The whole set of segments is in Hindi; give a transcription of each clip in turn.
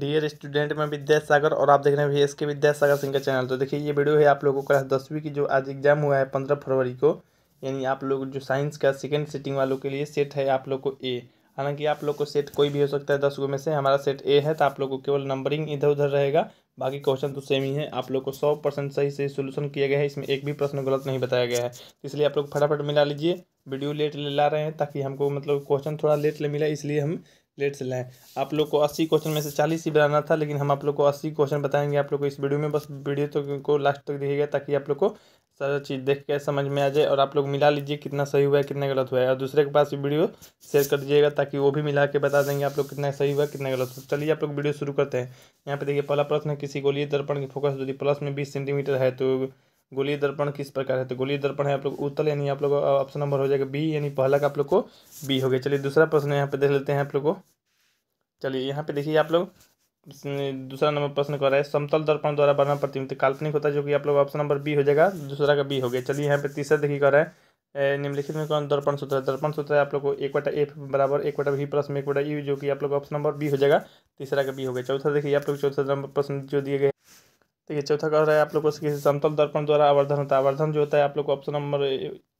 डियर स्टूडेंट मैं विद्यासागर और आप देख रहे हैं वी एस के विद्यासागर सिंह का चैनल तो देखिए ये वीडियो है आप लोगों को क्लास दसवीं की जो आज एग्जाम हुआ है पंद्रह फरवरी को यानी आप लोग जो साइंस का सेकेंड सेटिंग वालों के लिए सेट है आप लोग को ए हालांकि आप लोग को सेट कोई भी हो सकता है दस गो में से हमारा सेट ए है तो आप लोग को केवल नंबरिंग इधर उधर रहेगा बाकी क्वेश्चन तो सेम ही है आप लोग को सौ परसेंट सही सही सोल्यूशन किया गया है इसमें एक भी प्रश्न गलत नहीं बताया गया है तो इसलिए आप लोग फटाफट मिला लीजिए वीडियो लेट ले ला रहे हैं ताकि हमको मतलब क्वेश्चन थोड़ा लेट ले मिला इसलिए हम लेट से लें आप लोग को अस्सी क्वेश्चन में से चालीस ही बनाना था लेकिन हम आप लोग को अस्सी क्वेश्चन बताएंगे आप लोग को इस वीडियो में बस वीडियो तो को लास्ट तक दिखेगा ताकि आप लोग को सारा चीज़ देख के समझ में आ जाए और आप लोग मिला लीजिए कितना सही हुआ है कितना गलत हुआ है और दूसरे के पास वीडियो शेयर कर दीजिएगा ताकि वो भी मिला के बता देंगे आप लोग कितना सही हुआ कितना गलत हुआ चलिए आप लोग वीडियो शुरू करते हैं यहाँ पे देखिए पहला प्रश्न किसी को लिए दर्पण की फोकस दूरी प्लस में बीस सेंटीमीटर है तो गोली दर्पण किस प्रकार है तो गोली दर्पण है आप लोग उत्तल यानी आप लोग ऑप्शन नंबर हो जाएगा बी यानी पहला का आप लोग को बी हो गया चलिए दूसरा प्रश्न यहाँ पे देख लेते हैं आप लोग को चलिए यहाँ पे देखिए आप लोग दूसरा नंबर प्रश्न कर रहा है समतल दर्पण द्वारा बना प्रतिबिंब तो काल्पनिक होता है जो कि आप लोग ऑप्शन नंबर बी हो जाएगा दूसरा का बी हो गया चलिए यहाँ पे तीसरा देखिए कर रहा है निम्नलिखित में कौन दर्पण सूत्र है दर्पण सूत्र है आप लोग को एक बटा एफ बराबर एक बटा वी प्लस में एक बटा यू जो कि आप लोग ऑप्शन नंबर बी हो जाएगा तीसरा का बी हो गया चौथा देखिए आप लोग चौथा नंबर प्रश्न जो दिए गए देखिए चौथा कह रहा है आप लोग को समतल दर्पण द्वारा आवर्धन होता है आवर्धन जो होता है आप लोग को ऑप्शन नंबर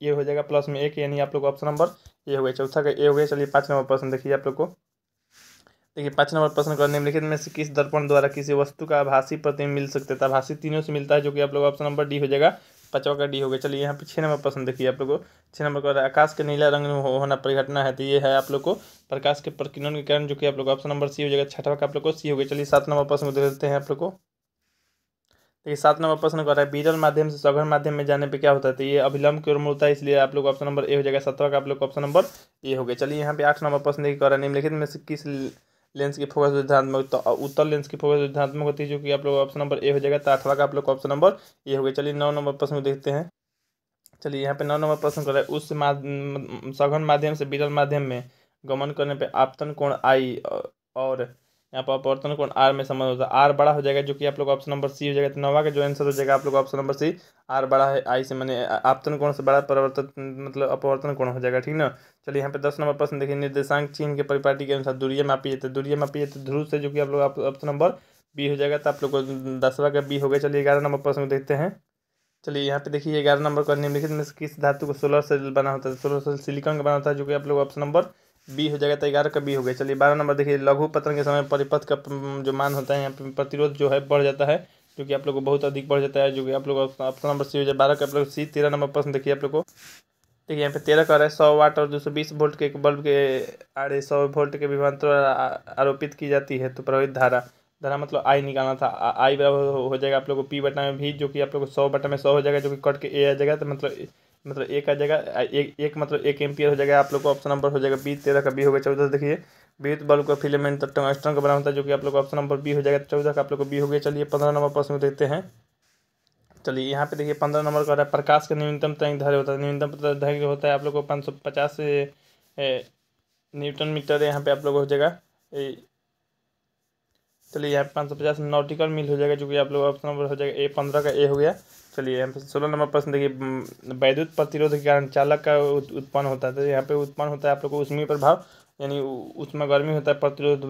ये हो जाएगा प्लस में एक यानी आप लोग को ऑप्शन नंबर ये हो गया चौथा का ए हो गया चलिए पाँच नंबर प्रश्न देखिए आप लोग को देखिए पाँच नंबर प्रश्न का निम्नलिखित में से किस दर्पण द्वारा किसी वस्तु का आभासी प्रतिम मिल सकते थे आभासी तीनों से मिलता है जो कि आप लोग ऑप्शन नंबर डी हो जाएगा पचवा का डी हो गया चलिए यहाँ पे छः नंबर प्रश्न देखिए आप लोग को छः नंबर है आकाश के नीला रंग में होना परिघटना है तो ये है आप लोग को प्रकाश के प्रकिरण के कारण जो कि आप लोग ऑप्शन नंबर सी हो जाएगा छठवा का आप लोग को सी हो गया चलिए सात नंबर प्रश्न देख लेते हैं आप लोग को देखिए सात नंबर प्रश्न कर रहा है बीरल माध्यम से सघन माध्यम में जाने पे क्या होता है तो ये अभिलंब की ओर मुड़ता है इसलिए आप लोग ऑप्शन नंबर ए हो जाएगा सत्रह का आप लोग ऑप्शन नंबर ए हो गया चलिए यहाँ पे आठ नंबर प्रश्न देखिए कर रहा है निम्नलिखित में से किस लेंस की फोकस सिद्धांत तो उत्तर लेंस की फोकस सिद्धांत होती है जो कि आप लोग ऑप्शन नंबर ए हो जाएगा तो आठवा का आप लोग ऑप्शन नंबर ए हो गया चलिए नौ नंबर प्रश्न देखते हैं चलिए यहाँ पे नौ नंबर प्रश्न कर रहा है उस सघन माध्यम से बीरल माध्यम में गमन करने पर आपतन कोण आई और यहाँ पर अपवर्तन कोण आर में संबंध होता है आर बड़ा हो जाएगा जो कि आप लोग ऑप्शन नंबर सी हो जाएगा तो नवा का जो आंसर हो जाएगा आप लोग ऑप्शन नंबर सी आर बड़ा है आई से मैंने आपतन कोण से बड़ा परिवर्तन मतलब अपवर्तन कोण हो जाएगा ठीक ना चलिए यहाँ पे दस नंबर प्रश्न देखिए निर्देशांक चीन के परिपाटी के अनुसार दूरिया मापी जाती है दूरिया मापी जाती ध्रुव से जो कि आप लोग ऑप्शन नंबर बी हो जाएगा तो आप लोग को दसवा का बी हो गया चलिए ग्यारह नंबर प्रश्न देखते हैं चलिए यहाँ पे देखिए ग्यारह नंबर का निम्नलिखित में किस धातु को सोलर सेल बना होता है सोलर सेल सिलिकॉन का बना होता है जो कि आप लोग ऑप्शन नंबर बी हो जाएगा तो ग्यारह का बी हो गया चलिए बारह नंबर देखिए लघु पतन के समय परिपथ का जो मान होता है यहाँ पर प्रतिरोध जो है बढ़ जाता है जो कि आप लोग को बहुत अधिक बढ़ जाता है जो कि आप लोग ऑप्शन नंबर सी हो जाए बारह का आप लोग सी तेरह नंबर प्रश्न देखिए आप लोग को देखिए यहाँ पे तेरह का रहा है सौ वाट और दो सौ बीस वोल्ट के एक बल्ब के आड़े सौ वोल्ट के विभवांतर आरोपित की जाती है तो प्रभावित धारा धारा मतलब आई निकालना था आई बराबर हो जाएगा आप लोग को पी बटा में भी जो कि आप लोग को सौ बटा में सौ हो जाएगा जो कि कट के ए आ जाएगा तो मतलब मतलब एक आ जाएगा एक एक मतलब एक एम्पियर हो जाएगा आप लोग को ऑप्शन नंबर हो जाएगा बी तेरह का बी हो गया चौदह देखिए विद्युत तो बल्ब का फिलेमेंट टंगस्टन का बना होता है जो कि आप लोग ऑप्शन नंबर बी हो जाएगा तो चौदह का आप लोग को बी हो गया चलिए पंद्रह नंबर प्रश्न में देखते हैं चलिए यहाँ पे देखिए पंद्रह नंबर का है प्रकाश का न्यूनतम तरंग धैर्य होता है न्यूनतम धैर्य होता है आप लोग को पाँच सौ पचास न्यूटन मीटर यहाँ पे आप लोग हो जाएगा चलिए यहाँ पे पाँच सौ पचास नॉटिकल मिल हो जाएगा जो कि आप लोग ऑप्शन नंबर हो जाएगा ए पंद्रह का ए हो गया चलिए हम सोलह नंबर प्रश्न देखिए वैद्युत प्रतिरोध के कारण चालक का उत्पन्न होता है तो यहाँ पे उत्पन्न होता है आप लोग को उष्मीय प्रभाव यानी उसमें गर्मी होता है प्रतिरोध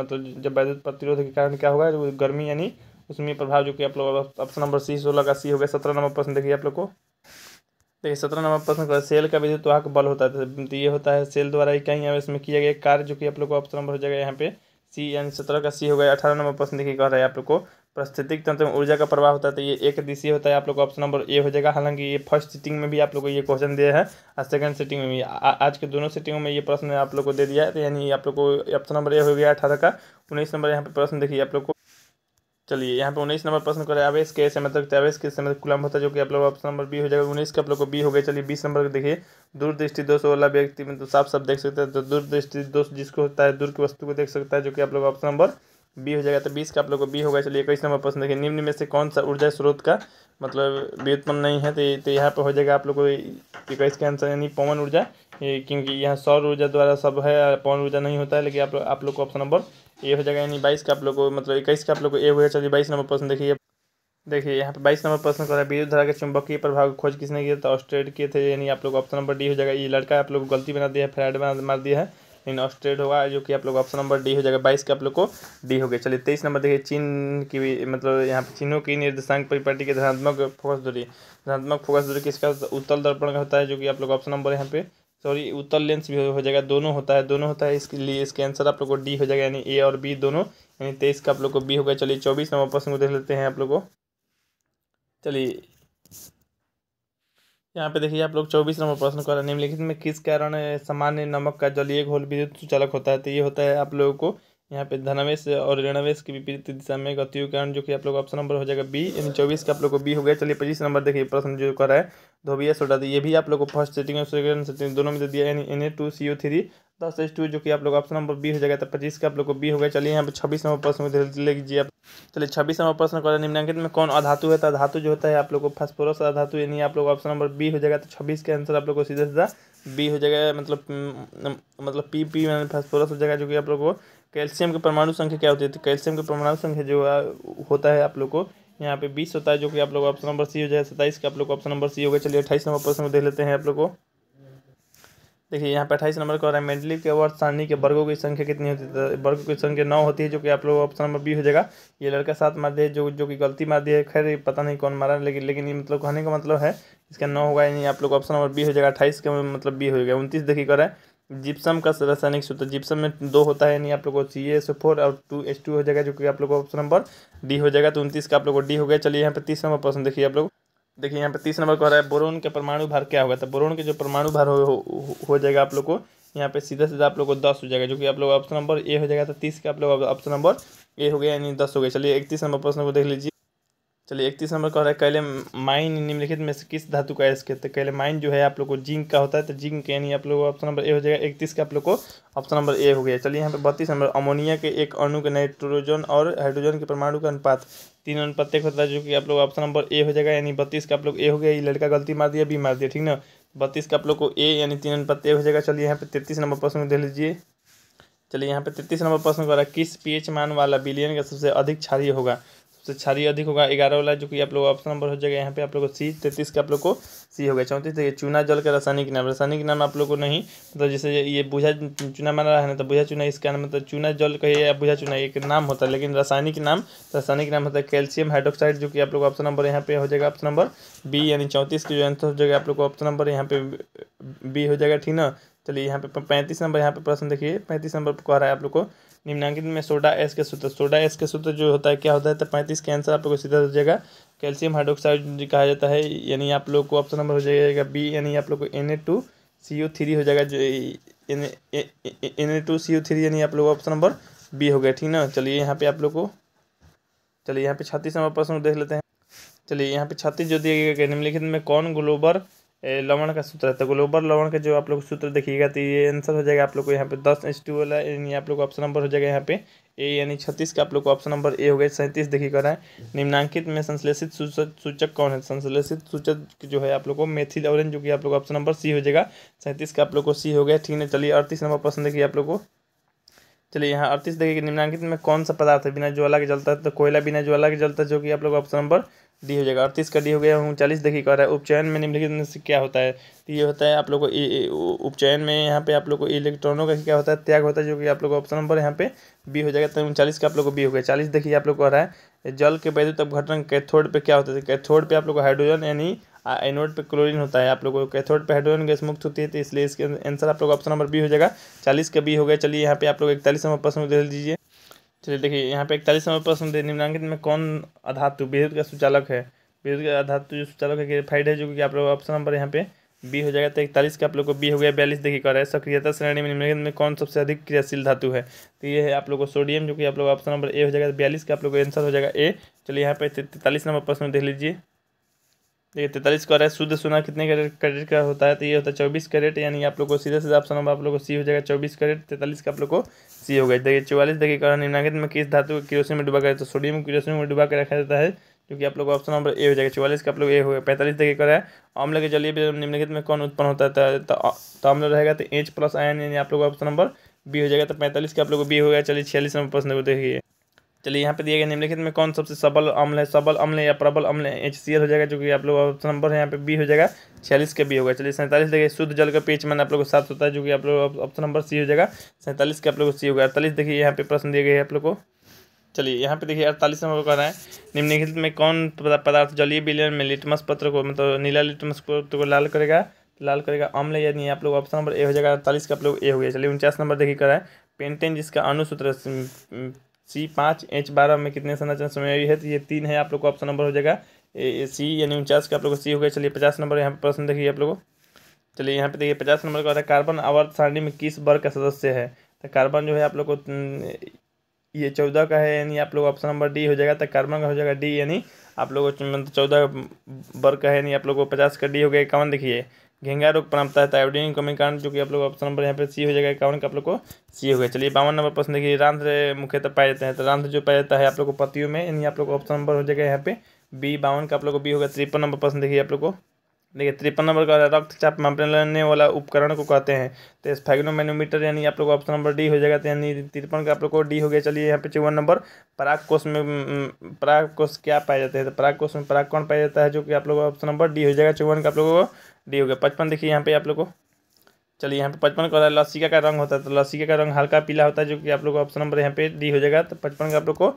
मतलब जब वैद्युत प्रतिरोध के कारण क्या होगा गर्मी यानी उसमें प्रभाव जो कि आप लोग ऑप्शन नंबर सी सोलह का सी हो गया सत्रह नंबर प्रश्न देखिए आप लोग को देखिए सत्रह नंबर प्रश्न सेल का विद्युत वाहक बल होता है तो ये होता है सेल द्वारा इकाई यहाँ इसमें किया गया कार्य जो कि आप लोग को ऑप्शन नंबर हो जाएगा यहाँ पे सी यानी सत्रह का सी हो गया अठारह नंबर प्रश्न देखिए कह रहा है आप लोग को प्रस्थितिक तंत्र में ऊर्जा का प्रभाव होता है तो ये एक दिशी होता है आप लोग ऑप्शन नंबर ए हो जाएगा हालांकि ये फर्स्ट सीटिंग में भी आप लोग को ये क्वेश्चन दिया है और सेकंड सीटिंग में भी आ, आज के दोनों सीटिंगों में ये प्रश्न आप लोग को दे दिया है तो यानी आप लोग को ऑप्शन नंबर ए हो गया अठारह का उन्नीस नंबर यहाँ पर प्रश्न देखिए आप लोग को चलिए यहाँ पे उन्नीस नंबर प्रश्न करें आवेश के ऐसे मतलब आवेश के मतलब कुलम होता है जो कि आप लोग ऑप्शन नंबर बी हो जाएगा उन्नीस के आप लोग को बी हो गया चलिए बीस नंबर देखिए दूरदृष्टि दोष वाला व्यक्ति मतलब तो साफ साफ देख सकते हैं तो दूरदृष्टि दोष जिसको होता है दूर की वस्तु को देख सकता है जो कि आप लोग ऑप्शन नंबर बी हो जाएगा तो बीस का आप लोग को बी होगा चलिए इक्कीस नंबर प्रश्न देखिए निम्न में से कौन सा ऊर्जा स्रोत का मतलब व्युत्पन्न नहीं है तो, तो यहाँ पर हो जाएगा आप लोग को इक्कीस का आंसर यानी पवन ऊर्जा ये क्योंकि यहाँ सौर ऊर्जा द्वारा सब है पवन ऊर्जा नहीं होता है लेकिन आप आप लोग को ऑप्शन नंबर ए हो जाएगा यानी बाईस का आप लोग को मतलब इक्कीस का आप लोग को ए हुआ चलिए बाईस नंबर प्रश्न देखिए देखिए यहाँ पे बाईस नंबर प्रश्न कर रहा है विद्युत धारा के चुंबकीय प्रभाव की खोज किसने किया था तो ऑस्ट्रेड किए थे यानी आप लोग ऑप्शन नंबर डी हो जाएगा ये लड़का आप लोग गलती बना दिया है फ्राइड बना मार दिया है लेकिन ऑस्ट्रेड होगा जो कि आप लोग ऑप्शन नंबर डी हो जाएगा बाईस का आप लोग को डी हो गया चलिए तेईस नंबर देखिए चीन की भी मतलब यहाँ पर चीनों की निर्देशांक परिपाटी के धनात्मक फोकस दूरी धनात्मक फोकस दूरी किसका उत्तल दर्पण का होता है जो कि आप लोग ऑप्शन नंबर यहाँ पे सॉरी उत्तर लेंस भी हो जाएगा दोनों होता है दोनों होता है इसके लिए इसके आंसर आप लोग को डी हो जाएगा यानी ए और बी दोनों यानी तेईस का आप लोग को बी होगा चलिए चौबीस नंबर प्रश्न को देख लेते हैं आप लोग को चलिए यहाँ पे देखिए आप लोग चौबीस नंबर प्रश्न कर निम्नलिखित में किस कारण सामान्य नमक का जलीय घोल विद्युत सुचालक होता है तो ये होता है आप लोगों को यहाँ पे धनवेश और ऋणवेश की विपरीत दिशा में गतियों कारण जो कि आप लोग ऑप्शन नंबर हो जाएगा बी यानी चौबीस का आप लोग को बी हो गया चलिए पच्चीस नंबर देखिए प्रश्न जो कर रहा है एस उठा दी ये भी आप लोगों को फर्स्ट सेटिंग और सेकंड सेटिंग दोनों में दे दिया N A two C O three दस एस टू जो कि आप लोग ऑप्शन नंबर बी हो जाएगा तो पच्चीस का आप लोग को बी हो गया चलिए यहाँ पर छब्बीस नंबर प्रश्न में ले लीजिए आप चलिए छब्बीस नंबर प्रश्न कर निम्नांकित में कौन अधातु है तो अधातु जो होता है आप लोग को फसफोरस अधातु यानी आप लोग ऑप्शन नंबर बी हो जाएगा तो छब्बीस के आंसर आप लोग को सीधा सीधा बी हो जाएगा मतलब मतलब पी पी यानी फसफोरस हो जाएगा जो कि आप लोग को कैल्शियम के परमाणु संख्या क्या होती है तो कैल्शियम के परमाणु संख्या जो होता है आप लोग को यहाँ पे बीस होता है जो कि आप लोग ऑप्शन नंबर सी हो जाए सत्ताईस का आप लोग ऑप्शन नंबर सी हो गया चलिए अट्ठाईस नंबर प्रश्न देख लेते हैं आप लोग को देखिए यहाँ पे अट्ठाईस नंबर का रहा है के वर्ष सारणी के वर्गों की संख्या कितनी होती है तो वर्गों की संख्या नौ होती है जो कि आप लोग ऑप्शन नंबर बी हो जाएगा ये लड़का साथ मार दिया जो जो कि गलती मार दिया है खैर पता नहीं कौन मारा लेकिन लेकिन ये मतलब कहने का मतलब है इसका नौ होगा यानी आप लोग ऑप्शन नंबर बी हो जाएगा अट्ठाईस का मतलब बी हो जाएगा उनतीस देखिए कर रहा है जिप्सम का रासायनिक सूत्र जिप्सम में दो होता है यानी आप लोगों को सी एस फोर और टू एस टू हो जाएगा जो कि आप लोगों को ऑप्शन नंबर डी हो जाएगा तो उनतीस का आप लोगों को डी हो गया चलिए यहाँ पे तीस नंबर प्रश्न देखिए आप लोग देखिए यहाँ पे तीस नंबर कह रहा है बोरोन का परमाणु भार क्या होगा तो बोरोन के जो परमाणु भार हो, हो, हो जाएगा आप लोग को यहाँ पे सीधा सीधा आप लोग को दस हो जाएगा जो कि आप लोग ऑप्शन नंबर ए हो जाएगा तो तीस का आप लोग ऑप्शन नंबर ए हो गया यानी दस हो गया चलिए इकतीस नंबर प्रश्न को देख लीजिए चलिए इकतीस नंबर का है कहले माइन निम्नलिखित में से किस धातु का इसके तो कहले माइन जो है आप लोग को जिंक का होता है तो जिंक यानी आप लोग ऑप्शन नंबर ए हो जाएगा इकतीस का आप लोग को ऑप्शन नंबर ए हो गया चलिए यहाँ पे बत्तीस नंबर अमोनिया के एक अणु के नाइट्रोजन और हाइड्रोजन के परमाणु का अनुपात तीन अनुपात एक होता है जो कि आप लोग ऑप्शन नंबर ए हो जाएगा यानी बत्तीस का आप लोग ए हो गया ये लड़का गलती मार दिया बी मार दिया ठीक ना बत्तीस का आप लोग को ए यानी तीन अनुपात ए हो जाएगा चलिए यहाँ पे तैतीस नंबर प्रश्न दे लीजिए चलिए यहाँ पे तैतीस नंबर प्रश्न रहा है किस पीएच मान वाला बिलियन का सबसे अधिक क्षारीय होगा चार तो छारी अधिक होगा ग्यारह वाला जो कि आप लोग ऑप्शन नंबर हो जाएगा यहाँ पे आप लोग को सी तैतीस के आप लोग को सी होगा चौंतीस देखिए तो चूना जल का रासायनिक नाम रासायनिक नाम आप लोग को नहीं मतलब जैसे ये बुझा चूना माना रहा है ना तो बुझा चूना इसका नाम मतलब चूना जल का या बुझा चूना एक नाम होता है लेकिन रासायनिक नाम रासायनिक नाम होता है कैल्शियम हाइड्रोक्साइड जो कि आप लोग ऑप्शन नंबर यहाँ पे हो जाएगा ऑप्शन नंबर बी यानी चौंतीस के जो आंसर हो जाएगा आप लोग को ऑप्शन नंबर यहाँ पे बी हो जाएगा ठीक ना चलिए यहाँ पे पैंतीस नंबर यहाँ पे प्रश्न देखिए पैंतीस नंबर कह रहा है आप लोग को निम्नांकित में सोडा एस के सूत्र सोडा एस के सूत्र जो होता है क्या होता है तो पैंतीस के आंसर आप लोग को सीधा हो जाएगा कैल्शियम हाइड्रोक्साइड कहा जाता है यानी आप लोग को ऑप्शन नंबर हो जाएगा बी यानी आप लोग को N A two C three हो जाएगा जो N A two C three यानी आप लोग ऑप्शन नंबर बी हो गया ठीक ना चलिए यहाँ पे आप लोग को चलिए यहाँ पे छत्तीस नंबर प्रश्न देख लेते हैं चलिए यहाँ पे छत्तीस जो दिया गया निम्नलिखित में कौन ग्लोबर लवण का सूत्र है तो ग्लोबल लवण का जो आप लोग सूत्र देखिएगा तो ये आंसर हो जाएगा आप लोग को यहाँ पे दस एच टू वाला यानी आप लोग ऑप्शन नंबर हो जाएगा यहाँ पे ए यानी छत्तीस का आप लोग को ऑप्शन नंबर ए हो गया सैंतीस देखिए कर रहे निम्नांकित में संश्लेषित सूचक सूचक कौन है संश्लेषित सूचक जो है आप लोग को मेथिल ऑरेंज जो कि आप लोग ऑप्शन नंबर सी हो जाएगा सैंतीस का आप लोग को सी हो गया ठीक है चलिए अड़तीस नंबर प्रश्न देखिए आप लोग को चलिए यहाँ अड़तीस देखिए निम्नांकित में कौन सा पदार्थ है बिना ज्वाला के जलता है तो कोयला बिना ज्वाला के जलता है जो कि आप लोग ऑप्शन नंबर डी हो जाएगा अड़तीस का डी हो गया हूँ चालीस देखिए कह रहा है उपचयन में निम्नलिखित से क्या होता है तो ये होता है आप लोगों को उपचयन में यहाँ पे आप लोग को इलेक्ट्रॉनों का क्या होता है त्याग होता है जो कि आप लोग को ऑप्शन नंबर यहाँ पे बी हो जाएगा तो उनचालीस का आप लोग को बी हो गया चालीस देखिए आप लोग कह रहा है जल के वैद्युत अपघटन कैथोड पर क्या होता है कैथोड पर आप लोग को हाइड्रोजन यानी एनोड पे क्लोरीन होता है आप लोगों को कैथोड पे हाइड्रोजन गैस मुक्त होती है तो इसलिए इसके आंसर आप लोग ऑप्शन नंबर बी हो जाएगा चालीस का बी हो गया चलिए यहाँ पे आप लोग इकतालीस नंबर प्रश्न दे दीजिए चलिए देखिए यहाँ पे इकतालीस नंबर प्रश्न दे निम्नांकित में कौन अधातु विद्युत का सुचालक है विद्युत का अधातु जो सुचालक है ग्रेफाइड है जो कि आप लोग ऑप्शन नंबर यहाँ पे बी हो जाएगा तो इकतालीस का आप लोग को बी हो गया बयालीस देखिए कर रहे सक्रियता श्रेणी में निम्नलिखित में कौन सबसे अधिक क्रियाशील धातु है तो ये है आप लोग को सोडियम जो कि आप लोग ऑप्शन नंबर ए हो जाएगा तो बयालीस का आप लोग का आंसर हो जाएगा ए चलिए यहाँ पे तैतालीस नंबर प्रश्न देख लीजिए देखिए तैंतालीस का रहा है शुद्ध सोना कितने करेट का होता है तो ये होता है चौबीस करेट यानी आप लोग को सीधे सीधा ऑप्शन में आप लोग को सी हो जाएगा चौबीस करेट तैंतालीस का आप लोग को सी होगा देखिए चौवालीस देखिए कारण निम्नागित में किस धातु को में डुबा करें तो सोडियम किरोसिन में डुबा के रखा जाता है जो कि आप लोग ऑप्शन नंबर ए हो जाएगा चौवालीस का आप लोग ए हो गया पैंतालीस देखिए कर रहा है अम्ल के जलिए निम्नलिखित में कौन उत्पन्न होता है तो अम्ल तो, तो रहेगा तो एच प्लस आयन यानी आप लोग ऑप्शन नंबर बी हो जाएगा तो पैंतालीस का आप लोग बी हो गया चलिए छियालीस नंबर प्रश्न देखिए चलिए यहाँ पे दिया गया निम्नलिखित में कौन सबसे सबल अम्ल है सबल अम्ल या प्रबल अम्ल एच सी एल हो जाएगा जो कि आप लोग ऑप्शन नंबर है यहाँ पे बी हो जाएगा छियालीस का बी होगा चलिए सैंतालीस देखिए शुद्ध जल का पेच मैंने आप लोगों को सात होता है जो कि आप लोग ऑप्शन नंबर सी हो जाएगा सैंतालीस के आप लोग को सी होगा अड़तालीस देखिए यहाँ पे प्रश्न दिए गए आप लोग को चलिए यहाँ पे देखिए अड़तालीस नंबर कह रहा है निम्नलिखित में कौन पदार्थ जलीय विलयन में लिटमस पत्र को मतलब नीला लिटमस पत्र को लाल करेगा लाल करेगा अम्ल या नहीं आप लोग ऑप्शन नंबर ए हो जाएगा अड़तालीस का आप लोग ए हो गया चलिए उनचास नंबर देखिए कर रहा है पेंटेन जिसका अनुसूत्र सी पाँच एच बारह में कितने संरचना समय है तो ये तीन है आप लोग को ऑप्शन नंबर हो जाएगा सी यानी उनचास का आप लोग सी हो गया चलिए पचास नंबर यहाँ पर प्रश्न देखिए आप लोगों चलिए यहाँ पे देखिए पचास नंबर का होता है कार्बन आवर्त सारणी में किस वर्ग का सदस्य है तो कार्बन जो है आप लोग को ये चौदह का है यानी आप लोग ऑप्शन नंबर डी हो जाएगा तो कार्बन का हो जाएगा डी यानी आप लोग को चौदह वर्ग का है यानी आप लोग को पचास का डी हो गया इक्यावन देखिए घेंगा रोग प्राप्त है आयोडीन कमी कारण जो कि आप लोग ऑप्शन नंबर यहाँ पे सी हो जाएगा इक्यावन का आप लोग को सी हो गया चलिए बावन नंबर प्रश्न देखिए रांध मुख्यतः पाए जाते हैं तो रांध जो पाया जाता है आप लोग को पतियों में यानी आप लोग ऑप्शन नंबर हो जाएगा यहाँ पे बी बावन का आप लोग को बी होगा तिरपन नंबर प्रश्न देखिए आप लोग को देखिए तिरपन नंबर का रक्तचाप मापने लेने वाला उपकरण को कहते हैं तो स्फेग्नोमेनोमीटर यानी आप लोग ऑप्शन नंबर डी हो जाएगा तो यानी तिरपन का आप लोग को डी हो गया चलिए यहाँ पे चौवन नंबर पराग कोष में पराग कोष क्या पाया जाता है तो पराग कोष में पराग कौन पाया जाता है जो कि आप लोग ऑप्शन नंबर डी हो जाएगा चौवन का आप लोगों को डी हो गया पचपन देखिए यहाँ पे आप लोग को चलिए यहाँ पे पचपन का लस्सी का रंग होता है तो लस्सी का रंग हल्का पीला होता है जो कि आप लोग को ऑप्शन नंबर यहाँ पे डी हो जाएगा तो पचपन का आप लोग को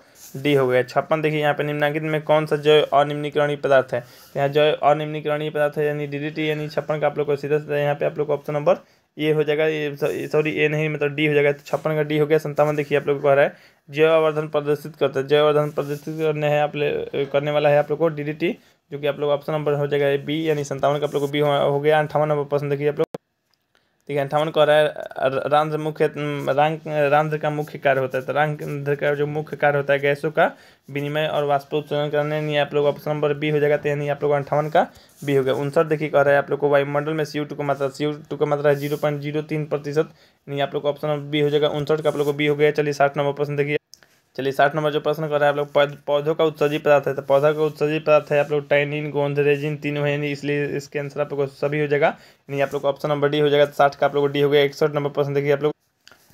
डी हो गया छप्पन देखिए यहाँ पे निम्नांकित में कौन सा जय अनिम्नीकरणीय पदार्थ है तो यहाँ जय अनिम्नीकरणीय पदार्थ है यानी डी यानी छप्पन का आप लोग को सीधा सीधा यहाँ पे आप लोग को ऑप्शन नंबर ये हो जाएगा ये सॉरी ए नहीं मतलब डी हो जाएगा तो छप्पन का डी हो गया संतावन देखिए आप लोग कह रहा है जयवर्धन प्रदर्शित करता है जयवर्धन प्रदर्शित करने है आप करने वाला है आप लोग को डी जो कि आप लोग ऑप्शन नंबर हो जाएगा बी यानी संतावन का आप लोग को बी हो हो गया अंठावन नंबर पसंद देखिए आप लोग ठीक है अंठावन कह रहा है रांध्र मुख्य रंग रांध्र का मुख्य कार्य होता है तो रांध्र का जो मुख्य कार्य होता है गैसों का विनिमय और वाष्पोत्सर्जन करने नहीं आप लोग ऑप्शन नंबर बी हो जाएगा तो यानी आप लोग अंठावन का बी हो गया उनसठ देखिए कह रहा है आप लोग को वायुमंडल में सी टू का मात्रा सी टू का मात्रा है जीरो पॉइंट जीरो तीन प्रतिशत यानी आप लोग ऑप्शन नंबर बी हो जाएगा उनसठ का आप लोग को बी हो गया चलिए साठ नंबर पसंद देखिए चलिए साठ नंबर जो प्रश्न कर रहा है आप लोग पौधों का उत्सर्जी पदार्थ है तो पौधा का उत्सर्जी पदार्थ है आप लोग टाइनिन गोंद रेजिन तीनों है इसलिए इसके आंसर आप लोग सभी हो जाएगा यानी आप लोग ऑप्शन नंबर डी हो जाएगा तो साठ का आप लोग डी हो गया इकसठ नंबर प्रश्न देखिए आप लोग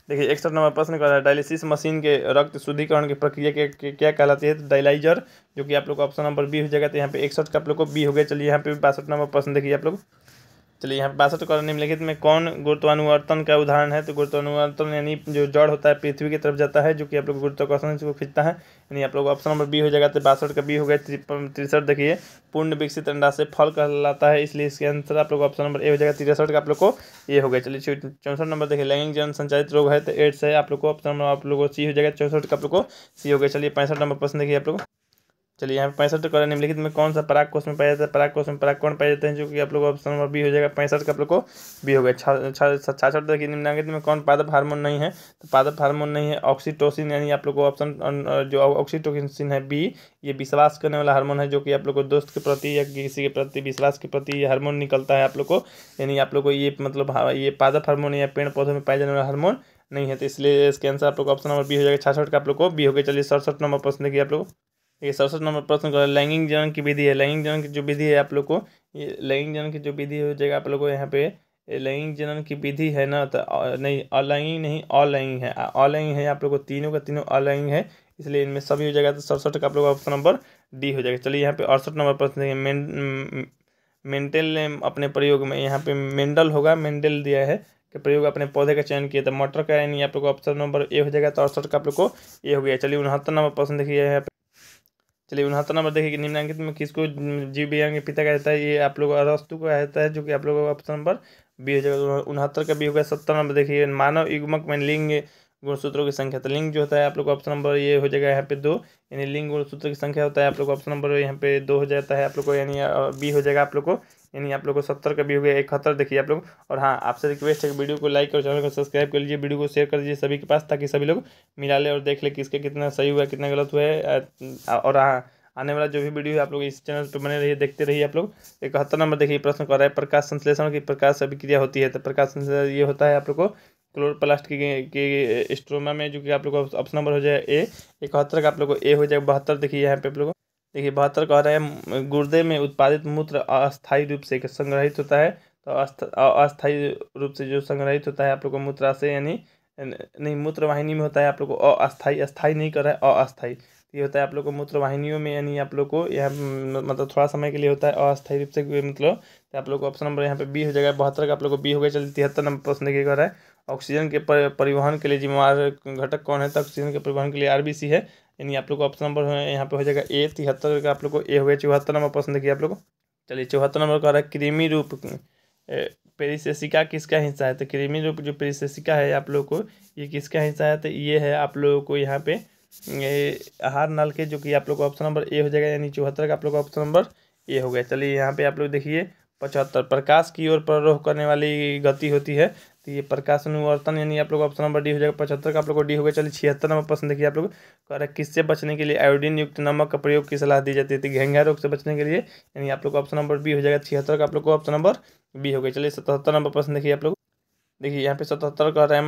देखिए इकसठ नंबर प्रश्न कर रहा है डायलिसिस मशीन के रक्त शुद्धिकरण की प्रक्रिया के क्या कहलाती है डायलाइजर तो जो कि आप लोग ऑप्शन नंबर बी हो जाएगा तो यहाँ पे इकसठ का आप लोग को बी हो गया चलिए यहाँ पे बासठ नंबर प्रश्न देखिए आप लोग चलिए यहाँ बासठ कॉलम निम्नलिखित में कौन गुरुत्वानुवर्तन का उदाहरण है तो गुरुत्वानुवर्तन यानी जो जड़ होता है पृथ्वी की तरफ जाता है जो कि आप लोग गुरुत्वाकर्षण से खींचता है यानी आप लोग ऑप्शन नंबर बी हो जाएगा तो बासठ का बी हो गया तिरसठ देखिए पूर्ण विकसित अंडा से फल कहलाता है इसलिए इसके आंसर आप लोग ऑप्शन नंबर ए हो जाएगा तिरसठ का आप लोग को ए हो गया चलिए चौंसठ नंबर देखिए लैंगिक जन संचालित रोग है तो एड्स है आप लोग को ऑप्शन नंबर आप लोग को सी हो जाएगा चौंसठ का आप लोग को सी हो गया चलिए पैंसठ नंबर प्रश्न देखिए आप लोग चलिए यहाँ पे पैंसठ तो करें निम्नलिखित में कौन सा पराग कोष में पाया जाता है पराग कोष में पराग कौन पाए जाते हैं जो कि आप लोग ऑप्शन नंबर बी हो जाएगा पैंसठ का आप लोग को बी हो गया छाछठ तो देखिए निम्नलिखित में कौन पादप हार्मोन नहीं है तो पादप हार्मोन नहीं है ऑक्सीटोसिन यानी आप लोग को ऑप्शन जो ऑक्सीटोसिन है बी ये विश्वास करने वाला हार्मोन है जो कि आप लोग को दोस्त के प्रति या किसी के प्रति विश्वास के प्रति ये हार्मोन निकलता है आप लोग को यानी आप लोग को ये मतलब ये पादप हार्मोन या पेड़ पौधों में पाए जाने वाला हार्मोन नहीं है तो इसलिए इसके आंसर आप लोग ऑप्शन नंबर बी हो जाएगा छाछठ का आप लोग को बी हो गया चलिए सड़सठ नंबर प्रश्न देखिए आप लोग ये सड़सठ नंबर प्रश्न कर लैंगिंग जनन की विधि है लैंगिंग जनन की जो विधि है आप लोग को ये लैंगिक जनन की जो विधि हो जाएगा आप लोग को यहाँ पे लैंगिक जनन की विधि है ना तो नहीं अलैंगिक नहीं अलैंगिक है अलैंगिक है आप लोग को तीनों का तीनों अलैंगिक है इसलिए इनमें सभी हो जाएगा तो सड़सठ का आप लोग ऑप्शन नंबर डी हो जाएगा चलिए यहाँ पे अड़सठ नंबर प्रश्न देखिए मेन मेंटल ने अपने प्रयोग में यहाँ पे मेंडल होगा मेंडल दिया है कि प्रयोग अपने पौधे का चयन किया था तो मटर का यानी आप लोग ऑप्शन नंबर ए हो जाएगा तो अड़सठ का आप लोग को ए हो गया चलिए उनहत्तर नंबर प्रश्न देखिए यहाँ पे चलिए उनहत्तर तो नंबर देखिए निम्नांकित में किसको जीव विज्ञान के पिता का रहता है ये आप लोग अरस्तु का रहता है जो कि आप लोगों का ऑप्शन नंबर बी हो जाएगा तो उनहत्तर का बी होगा सत्तर नंबर देखिए मानव युगमक में लिंग गुणसूत्रों की संख्या तो लिंग जो होता है आप लोग ऑप्शन नंबर ये हो जाएगा यहाँ पे दो यानी लिंग गुणसूत्र की संख्या होता है आप लोग ऑप्शन नंबर यहाँ पे दो हो जाता है आप लोग को यानी बी हो जाएगा आप लोग को यानी आप लोग को सत्तर का भी हो गया इकहत्तर देखिए आप लोग और हाँ आपसे रिक्वेस्ट है कि वीडियो को लाइक और चैनल को सब्सक्राइब कर लीजिए वीडियो को शेयर कर दीजिए सभी के पास ताकि सभी लोग मिला ले और देख ले किसके कितना सही हुआ कितना गलत हुआ है और हाँ आने वाला जो भी वीडियो है आप लोग इस चैनल पर बने रहिए देखते रहिए आप लोग इकहत्तर नंबर देखिए प्रश्न कर रहा है प्रकाश संश्लेषण की प्रकाश अभिक्रिया होती है तो प्रकाश संश्लेषण ये होता है आप लोग को क्लोरोप्लास्ट की, की स्ट्रोमा में जो कि आप लोग को ऑप्शन नंबर हो जाए ए इकहत्तर का आप लोग को ए हो जाएगा बहत्तर देखिए यहाँ पे आप को देखिए बहत्तर कह रहे हैं गुर्दे में उत्पादित मूत्र अस्थायी रूप से संग्रहित होता है तो अस्थायी रूप से जो संग्रहित होता है आप लोग को से यानी नहीं मूत्र वाहिनी में होता है आप लोग को अस्थायी अस्थायी नहीं कर रहा है अस्थायी ये होता है आप लोग को मूत्र वाहिनियों में यानी आप लोग को यह मतलब थोड़ा समय के लिए होता है अस्थायी रूप से मतलब तो आप लोग को ऑप्शन नंबर यहाँ पे बी हो जाएगा बहत्तर का आप लोग को बी हो गया चलिए तिहत्तर नंबर प्रश्न देखिए कह रहा है ऑक्सीजन के परिवहन के लिए जिम्मेवार घटक कौन है तो ऑक्सीजन के परिवहन के लिए आर है यानी आप लोग को ऑप्शन नंबर यहाँ पे हो जाएगा ए तिहत्तर का आप लोग को ए हो गया चौहत्तर नंबर पसंद देखिए आप लोग को चलिए चौहत्तर नंबर कह रहा है क्रीमी रूप पेरिसेसिका किसका हिस्सा है तो कृमि रूप जो पेरिसेसिका है आप लोग को ये किसका हिस्सा है तो ये है आप लोगों को यहाँ पे आहार नल के जो कि आप लोग को ऑप्शन नंबर ए हो जाएगा यानी चौहत्तर का आप लोग का ऑप्शन नंबर ए हो गया चलिए यहाँ पे आप लोग देखिए पचहत्तर प्रकाश की ओर प्ररोह करने वाली गति होती है तो ये प्रकाश अनुवर्तन यानी आप लोग ऑप्शन नंबर डी हो जाएगा पचहत्तर का आप लोग को डी हो गया चलिए छिहत्तर नंबर प्रश्न देखिए आप लोग कह रहे किससे बचने के लिए आयोडीन युक्त नमक का प्रयोग की सलाह दी जाती है घेंगा रोग से बचने के लिए यानी आप लोग ऑप्शन नंबर बी हो जाएगा छिहत्तर का आप लोग को ऑप्शन नंबर बी हो गया चलिए सतहत्तर नंबर प्रश्न देखिए आप लोग देखिए यहाँ पे सतहत्तर का हैं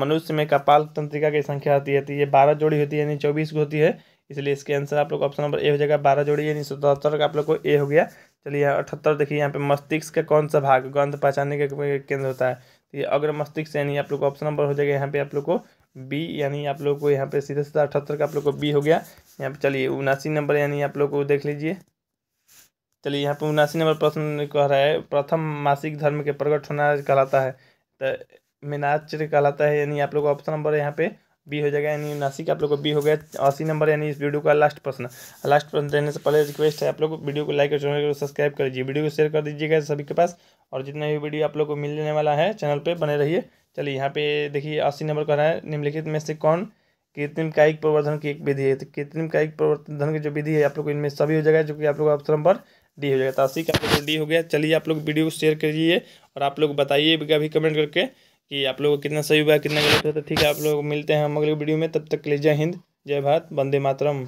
मनुष्य में कपाल तंत्रिका की संख्या होती है तो ये बारह जोड़ी होती है यानी चौबीस होती है इसलिए इसके आंसर आप लोग ऑप्शन नंबर ए हो जाएगा बारह जोड़ी यानी सतहत्तर का आप लोग को ए हो गया चलिए अठहत्तर देखिए यहाँ पे मस्तिष्क का कौन सा भाग गंध पहचानने का केंद्र होता है तो ये अग्र मस्तिष्क यानी आप लोग को ऑप्शन नंबर हो जाएगा यहाँ पे आप लोग को बी यानी आप लोग को यहाँ पे सीधे सीधा अठहत्तर का आप लोग को बी हो गया यहाँ पे चलिए उनासी नंबर यानी आप लोग को देख लीजिए चलिए यहाँ पे उनासी नंबर प्रश्न कह रहा है प्रथम मासिक धर्म के प्रकट होना कहलाता है तो मीनाचर कहलाता है यानी आप लोग ऑप्शन नंबर यहाँ पे बी हो जाएगा यानी उनासी का आप लोग को बी हो गया अस्सी नंबर यानी इस वीडियो का लास्ट प्रश्न लास्ट प्रश्न रहने से पहले रिक्वेस्ट है आप लोग वीडियो को लाइक और चैनल को सब्सक्राइब कर दीजिए वीडियो को शेयर कर दीजिएगा सभी के पास और जितना भी वीडियो आप लोग को मिलने वाला है चैनल पर बने रहिए चलिए यहाँ पे देखिए अस्सी नंबर का है निम्नलिखित में से कौन कृत्रिम कायिक प्रवर्धन की एक विधि है तो कृत्रिम कायिक प्रवर्धन की जो विधि है आप लोग इनमें सभी हो जाएगा जो कि आप लोग ऑप्शन नंबर डी हो जाएगा तो अस्सी का आप लोग डी हो गया चलिए आप लोग वीडियो को शेयर करिए और आप लोग बताइए भी कमेंट करके कि आप लोगों को कितना सही हुआ कितना गलत हुआ तो ठीक है आप लोग मिलते हैं हम अगले वीडियो में तब तक के लिए जय हिंद जय भारत वंदे मातरम